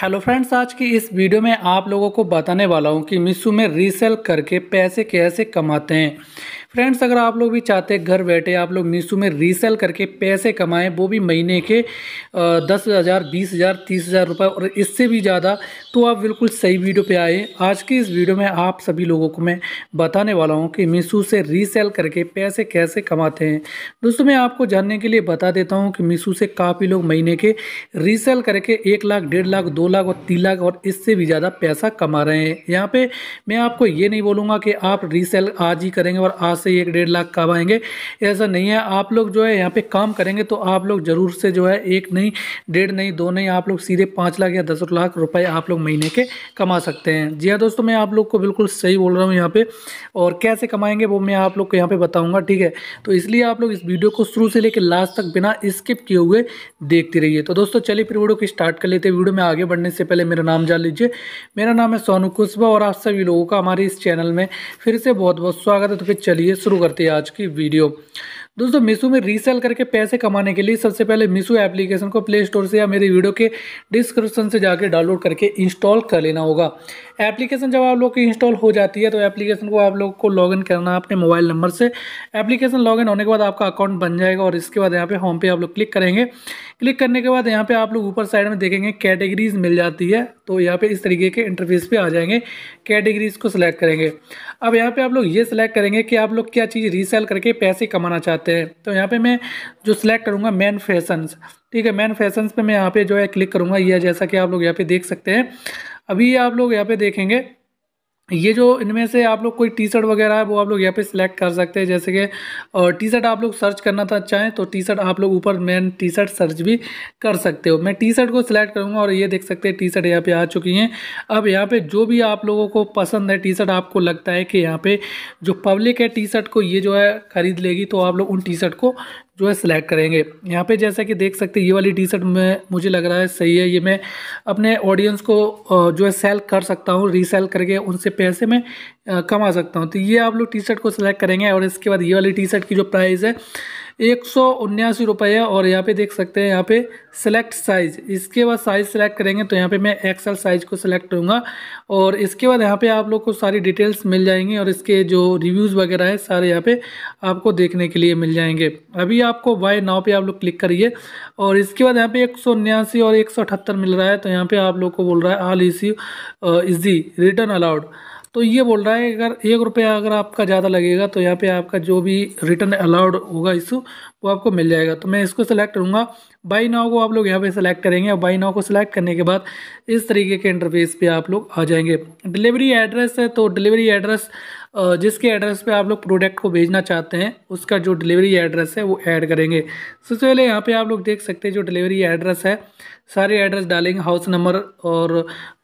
hello friends आज की इस वीडियो में आप लोगों को बताने वाला हूं कि मीशो में रीसेल करके पैसे कैसे कमाते हैं फ्रेंड्स अगर आप लोग भी चाहते हैं घर बैठे आप लोग मीशो में रीसेल करके पैसे कमाएं वो भी महीने के दस हज़ार बीस हज़ार तीस हज़ार रुपये और इससे भी ज़्यादा तो आप बिल्कुल सही वीडियो पे आए आज की इस वीडियो में आप सभी लोगों को मैं बताने वाला हूँ कि मीशो से रीसेल करके पैसे कैसे कमाते हैं दोस्तों मैं आपको जानने के लिए बता देता हूँ कि मीशो से काफ़ी लोग महीने के रीसेल करके एक लाख डेढ़ लाख दो लाख और तीन लाख और इससे भी ज़्यादा पैसा कमा रहे हैं यहाँ पर मैं आपको ये नहीं बोलूँगा कि आप रीसेल आज ही करेंगे और आज से ही एक डेढ़ लाख कमाएंगे ऐसा नहीं है आप लोग जो है यहाँ पे काम करेंगे तो आप लोग ज़रूर से जो है एक नहीं डेढ़ नहीं दो नहीं आप लोग सीधे पाँच लाख या दस लाख रुपए आप लोग महीने के कमा सकते हैं जी हाँ दोस्तों मैं आप लोग को बिल्कुल सही बोल रहा हूँ यहाँ पर और कैसे कमाएंगे वो मैं आप लोग को यहाँ पर बताऊँगा ठीक है तो इसलिए आप लोग इस वीडियो को शुरू से लेकर लास्ट तक बिना स्किप किए हुए देखते रहिए तो दोस्तों चलिए फिर वीडियो को स्टार्ट कर लेते हैं वीडियो में आगे बढ़ने से पहले मेरा नाम जान लीजिए मेरा नाम है सोनू कुशवा और आप सभी लोगों का हमारे इस चैनल में फिर से बहुत बहुत स्वागत है तो फिर चलिए चलिए शुरू करते हैं आज की वीडियो दोस्तों मीशो में रीसेल करके पैसे कमाने के लिए सबसे पहले मीशो एप्लीकेशन को प्ले स्टोर से या मेरी वीडियो के डिस्क्रिप्शन से जाकर डाउनलोड करके इंस्टॉल कर लेना होगा एप्लीकेशन जब आप लोग की इंस्टॉल हो जाती है तो एप्लीकेशन को आप लोग को लॉगिन करना है अपने मोबाइल नंबर से एप्लीकेशन लॉगिन होने के बाद आपका अकाउंट बन जाएगा और इसके बाद यहाँ पे होम पे आप लोग क्लिक करेंगे क्लिक करने के बाद यहाँ पे आप लोग ऊपर साइड में देखेंगे कैटेगरीज मिल जाती है तो यहाँ पे इस तरीके के इंटरफेस पे आ जाएंगे कैटेगरीज को सिलेक्ट करेंगे अब यहाँ पे आप लोग ये सिलेक्ट करेंगे कि आप लोग क्या चीज़ रीसेल करके पैसे कमाना चाहते हैं तो यहाँ पे मैं जो सिलेक्ट करूँगा मैन फैसन्स ठीक है मैन फैसन्स पर मैं यहाँ पर जो है क्लिक करूँगा यह जैसा कि आप लोग यहाँ पर देख सकते हैं अभी आप लोग यहाँ पर देखेंगे ये जो इनमें से आप लोग कोई टी शर्ट वगैरह है वो आप लोग यहाँ पे सिलेक्ट कर सकते हैं जैसे कि टी शर्ट आप लोग सर्च करना था चाहें तो टी शर्ट आप लोग ऊपर मैन टी शर्ट सर्च भी कर सकते हो मैं टी शर्ट को सिलेक्ट करूँगा और ये देख सकते हैं टी शर्ट यहाँ पे आ चुकी हैं अब यहाँ पे जो भी आप लोगों को पसंद है टी शर्ट आपको लगता है कि यहाँ पर जो पब्लिक है टी शर्ट को ये जो है ख़रीद लेगी तो आप लोग उन टी शर्ट को जो है सिलेक्ट करेंगे यहाँ पे जैसा कि देख सकते हैं ये वाली टी शर्ट में मुझे लग रहा है सही है ये मैं अपने ऑडियंस को जो है सेल कर सकता हूँ रीसेल करके उनसे पैसे में कमा सकता हूँ तो ये आप लोग टी शर्ट को सिलेक्ट करेंगे और इसके बाद ये वाली टी शर्ट की जो प्राइस है एक सौ उन्यासी रुपये और यहाँ पे देख सकते हैं यहाँ पे सेलेक्ट साइज़ इसके बाद साइज़ सेलेक्ट करेंगे तो यहाँ पे मैं एक्सल साइज़ को सिलेक्ट करूँगा और इसके बाद यहाँ पे आप लोग को सारी डिटेल्स मिल जाएंगी और इसके जो रिव्यूज़ वगैरह है सारे यहाँ पे आपको देखने के लिए मिल जाएंगे अभी आपको बाय नाव पे आप लोग क्लिक करिए और इसके बाद यहाँ पे एक और एक मिल रहा है तो यहाँ पर आप लोग को बोल रहा है आल इसी इजी रिटर्न अलाउड तो ये बोल रहा है अगर एक रुपया अगर आपका ज़्यादा लगेगा तो यहाँ पे आपका जो भी रिटर्न अलाउड होगा इशू वो आपको मिल जाएगा तो मैं इसको सेलेक्ट करूँगा बाई नाव को आप लोग यहाँ पे सेलेक्ट करेंगे और बाई नाव को सिलेक्ट करने के बाद इस तरीके के इंटरफेस पे आप लोग आ जाएंगे डिलीवरी एड्रेस है तो डिलीवरी एड्रेस जिसके एड्रेस पे आप लोग प्रोडक्ट को भेजना चाहते हैं उसका जो डिलीवरी एड्रेस है वो ऐड करेंगे सबसे पहले यहाँ पे आप लोग देख सकते हैं जो डिलीवरी एड्रेस है सारे एड्रेस डालेंगे हाउस नंबर और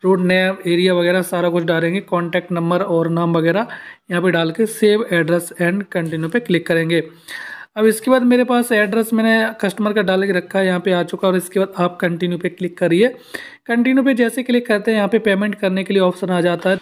रोड नेम एरिया वगैरह सारा कुछ डालेंगे कॉन्टैक्ट नंबर और नाम वगैरह यहाँ पर डाल के सेव एड्रेस एंड कंटिन्यू पर क्लिक करेंगे अब इसके बाद मेरे पास एड्रेस मैंने कस्टमर का डाल के रखा है यहाँ पे आ चुका और इसके बाद आप कंटिन्यू पे क्लिक करिए कंटिन्यू पे जैसे क्लिक करते हैं यहाँ पे पेमेंट करने के लिए ऑप्शन आ जाता है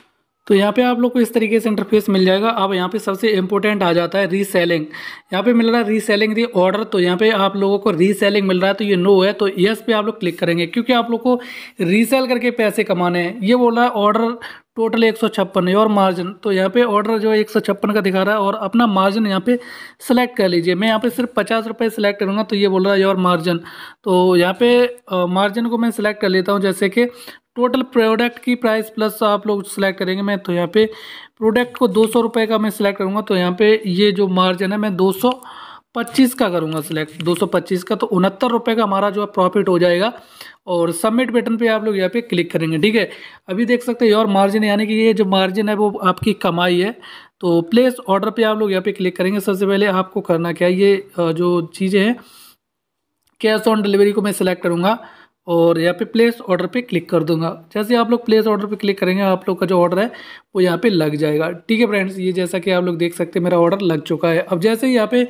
तो यहाँ पे आप लोग को इस तरीके से इंटरफेस मिल जाएगा अब यहाँ पे सबसे इम्पोर्टेंट आ जाता है रीसेलिंग यहाँ पे मिल रहा है रीसेलिंग दी ऑर्डर तो यहाँ पे आप लोगों को रीसेलिंग मिल रहा है तो ये नो है तो यस पे आप लोग क्लिक करेंगे क्योंकि आप लोग को रीसेल करके पैसे कमाने हैं ये बोल रहा है ऑर्डर टोटल एक सौ छप्पन है और मार्जिन तो यहाँ पे ऑर्डर जो है एक सौ छप्पन का दिखा रहा है और अपना मार्जिन यहाँ पे सिलेक्ट कर लीजिए मैं यहाँ पे सिर्फ पचास रुपये सेलेक्ट करूँगा तो ये बोल रहा है योर मार्जिन तो यहाँ पे मार्जिन को मैं सिलेक्ट कर लेता हूँ जैसे कि टोटल प्रोडक्ट की प्राइस प्लस आप लोग सेलेक्ट करेंगे मैं तो यहाँ पे प्रोडक्ट को दो सौ रुपये का मैं सिलेक्ट करूँगा तो यहाँ पे ये जो मार्जिन है मैं दो सौ पच्चीस का करूँगा सिलेक्ट दो सौ पच्चीस का तो उनहत्तर रुपये का हमारा जो है प्रॉफिट हो जाएगा और सबमिट बटन पे आप लोग यहाँ पे क्लिक करेंगे ठीक है अभी देख सकते हैं और मार्जिन यानी कि ये जो मार्जिन है वो आपकी कमाई है तो प्लेस ऑर्डर पर आप लोग यहाँ पर क्लिक करेंगे सबसे पहले आपको करना क्या ये जो चीज़ें हैं कैश ऑन डिलीवरी को मैं सिलेक्ट करूँगा और यहाँ पे प्लेस ऑर्डर पे क्लिक कर दूंगा जैसे आप लोग प्लेस ऑर्डर पे क्लिक करेंगे आप लोग का जो ऑर्डर है वो यहाँ पे लग जाएगा ठीक है फ्रेंड्स ये जैसा कि आप लोग देख सकते हैं मेरा ऑर्डर लग चुका है अब जैसे ही यहाँ पे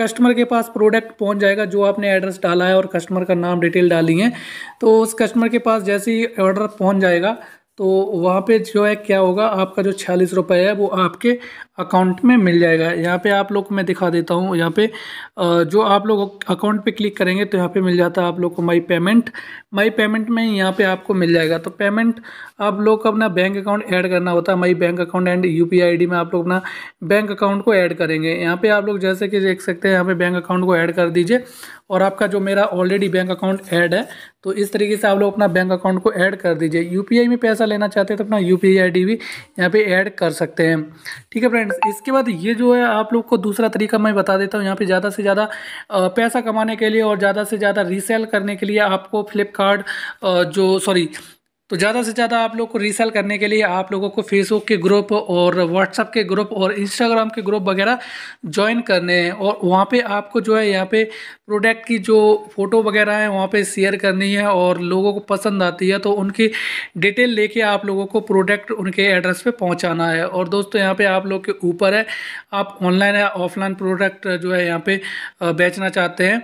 कस्टमर के पास प्रोडक्ट पहुँच जाएगा जो आपने एड्रेस डाला है और कस्टमर का नाम डिटेल डाली है तो उस कस्टमर के पास जैसे ही ऑर्डर पहुँच जाएगा तो वहाँ पे जो है क्या होगा आपका जो छियालीस रुपये है वो आपके अकाउंट में मिल जाएगा यहाँ पे आप लोग को मैं दिखा देता हूँ यहाँ पे जो आप लोग अकाउंट पे क्लिक करेंगे तो यहाँ पे मिल जाता है आप लोग को माई पेमेंट माई पेमेंट में यहाँ पे आपको मिल जाएगा तो पेमेंट आप लोग अपना बैंक अकाउंट ऐड करना होता है my bank account and U P में आप लोग अपना बैंक अकाउंट को ऐड करेंगे यहाँ पर आप लोग जैसे कि देख सकते हैं यहाँ पर बैंक अकाउंट को ऐड कर दीजिए और आपका जो मेरा ऑलरेडी बैंक अकाउंट ऐड है तो इस तरीके से आप लोग अपना बैंक अकाउंट को ऐड कर दीजिए यू में पैसा लेना चाहते हैं तो अपना यू पी भी यहाँ पर ऐड कर सकते हैं ठीक है फ्रेंड फ्रेंड्स इसके बाद ये जो है आप लोग को दूसरा तरीका मैं बता देता हूँ यहाँ पे ज़्यादा से ज़्यादा पैसा कमाने के लिए और ज़्यादा से ज़्यादा रीसेल करने के लिए आपको फ्लिपकार्ट जो सॉरी तो ज़्यादा से ज़्यादा आप लोग को रीसेल करने के लिए आप लोगों को फेसबुक के ग्रुप और व्हाट्सअप के ग्रुप और इंस्टाग्राम के ग्रुप वगैरह ज्वाइन करने हैं और वहाँ पे आपको जो है यहाँ पे प्रोडक्ट की जो फ़ोटो वगैरह है वहाँ पे शेयर करनी है और लोगों को पसंद आती है तो उनकी डिटेल लेके आप लोगों को प्रोडक्ट उनके एड्रेस पर पहुँचाना है और दोस्तों यहाँ पर आप लोग के ऊपर है आप ऑनलाइन या ऑफलाइन प्रोडक्ट जो है यहाँ पर बेचना चाहते हैं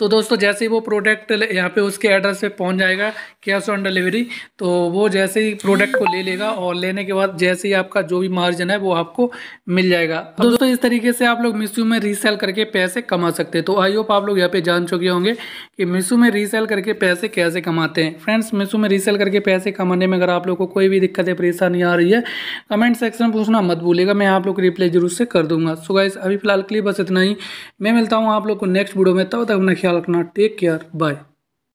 तो दोस्तों जैसे ही वो प्रोडक्ट यहाँ पे उसके एड्रेस पे पहुँच जाएगा कैश ऑन डिलीवरी तो वो जैसे ही प्रोडक्ट को ले लेगा और लेने के बाद जैसे ही आपका जो भी मार्जिन है वो आपको मिल जाएगा तो दोस्तों इस तरीके से आप लोग मीशो में रीसेल करके पैसे कमा सकते हैं तो आई होप आप लोग यहाँ पे जान चुके होंगे कि मीशो में रीसेल करके पैसे कैसे कमाते हैं फ्रेंड्स मीशो में रीसेल करके पैसे कमाने में अगर आप लोग को कोई भी दिक्कत है परेशानी आ रही है कमेंट सेक्शन में पूछना मत भूलेगा मैं आप लोग को रिप्लाई जरूर से कर दूंगा सो गाइस अभी फिलहाल के लिए बस इतना ही मैं मिलता हूँ आप लोग को नेक्स्ट वीडियो में तब तक अपना ख्याल ख्याल रखना टेक केयर बाय